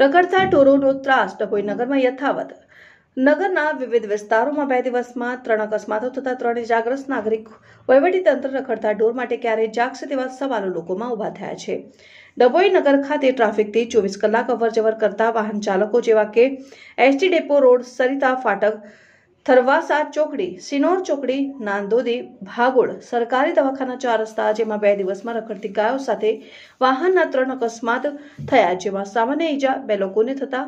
રખડતા ઢોરોનો ત્રાસ ડભોઈનગરમાં યથાવત નગરના વિવિધ વિસ્તારોમાં બે દિવસમાં ત્રણ અકસ્માતો થતા ત્રણ જાગ્રસ્ત નાગરિક તંત્ર રખડતા ઢોર માટે ક્યારે જાગશે તેવા સવાલો લોકોમાં ઊભા થયા છે ડભોઈ નગર ખાતે ટ્રાફિકથી ચોવીસ કલાક અવર જવર કરતા વાહન ચાલકો જેવા કે એસટી ડેપો રોડ સરિતા ફાટક થરવાસા ચોકડી સિનોર ચોકડી નાંદોદી ભાગોળ સરકારી દવાખાના ચાર રસ્તા જેમાં બે દિવસમાં રખડતી ગાયો સાથે વાહનના ત્રણ અકસ્માત થયા જેમાં સામાન્ય ઈજા બે લોકોને થતા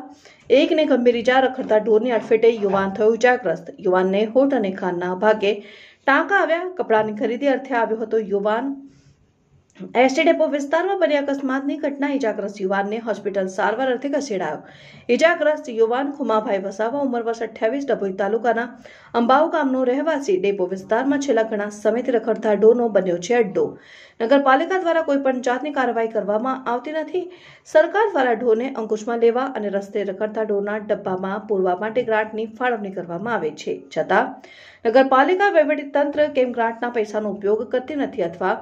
એકને ગંભીર ઈજા રખડતા ઢોરની અડફેટે યુવાન થયો ઇજાગ્રસ્ત યુવાનને હોઠ અને ખાનના ભાગે ટાંકા આવ્યા કપડાની ખરીદી અર્થે આવ્યો હતો યુવાન એસટી ડેપો વિસ્તારમાં બની અકસ્માતની ઘટના ઇજાગ્રસ્ત યુવાનને હોસ્પિટલ સારવાર અર્થે ખસેડાયો ઇજાગ્રસ્ત યુવાન ખુમાભાઈ વસાવા ઉંમર વર્ષ અઠ્યાવીસ ડભોઈ તાલુકાના અંબાવ ગામનો રહેવાસી ડેપો વિસ્તારમાં છેલ્લા ઘણા સમયથી રખડતા ડોનો બન્યો છે અડ્ડો નગરપાલિકા દ્વારા કોઈ પણ જાતની કાર્યવાહી કરવામાં આવતી નથી સરકાર દ્વારા ઢોને અંકુશમાં લેવા અને રસ્તે રખડતા ઢોના ડબ્બામાં પૂરવા માટે ગ્રાન્ટની ફાળવણી કરવામાં આવે છે છતાં નગરપાલિકા તંત્ર કેમ ગ્રાન્ટના પૈસાનો ઉપયોગ કરતી નથી અથવા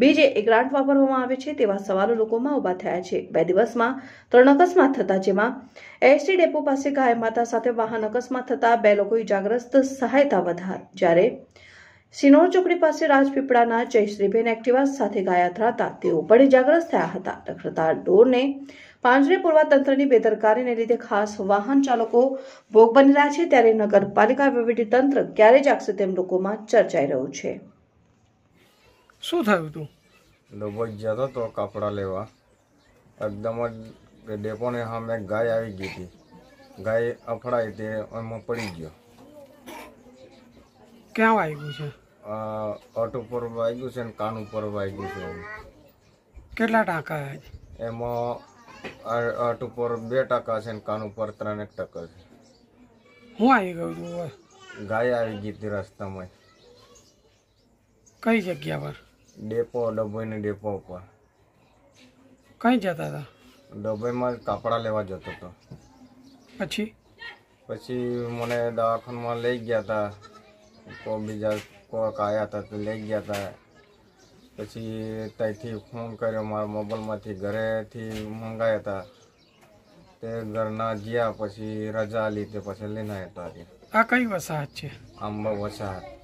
બીજે જે એગ્રાન્ટ વાપરવામાં આવે છે તેવા સવાલો લોકોમાં ઊભા થયા છે બે દિવસમાં ત્રણ અકસ્માત થતા જેમાં એસટી ડેપો પાસે ગાય માતા સાથે વાહન અકસ્માત થતા બે લોકો ઇજાગ્રસ્ત સહાયતા વધાર જ્યારે સિનોર ચોકડી પાસે રાજપીપળાના જયશ્રીબેન એક્ટિવા સાથે ગાયા અથડાતા તેઓ પણ ઇજાગ્રસ્ત થયા હતા રખડતા ડોરને પાંજરે પૂરવા તંત્રની બેદરકારીને લીધે ખાસ વાહન ચાલકો ભોગ બની રહ્યા છે ત્યારે નગરપાલિકા તંત્ર ક્યારે જાગશે તેમ લોકોમાં ચર્ચાઈ રહ્યું છે શું થયું તું ડોબોજ જતો તો કપડાં લેવા એકદમ જ ડેપોને સામે ગાય આવી ગઈ હતી ગાય અફડાઈ તે એમાં પડી ગયો ક્યાં આવી ગયું છે ઓટ ઉપર વાગ્યું છે ને કાન ઉપર વાગ્યું છે કેટલા ટાંકા એમાં ઓટ ઉપર બે ટકા છે ને કાન ઉપર ત્રણ એક ટકા છે હું આવી ગયું તું ગાય આવી ગઈ હતી રસ્તામાં કઈ જગ્યા પર ડેપો ડભોઈની ડેપો ઉપર કઈ જતા હતા ડભોઈમાં કપડાં લેવા જતો હતો પછી પછી મને દવાખાનામાં લઈ ગયા હતા તો બીજા કોક આવ્યા હતા તો લઈ ગયા હતા પછી ત્યાંથી ફોન કર્યો મારા મોબાઈલમાંથી ઘરેથી મંગાવ્યા હતા તે ઘરના ગયા પછી રજા લીધે પછી લઈને આવ્યા હતા આ કઈ વસાહત છે આંબા વસાહત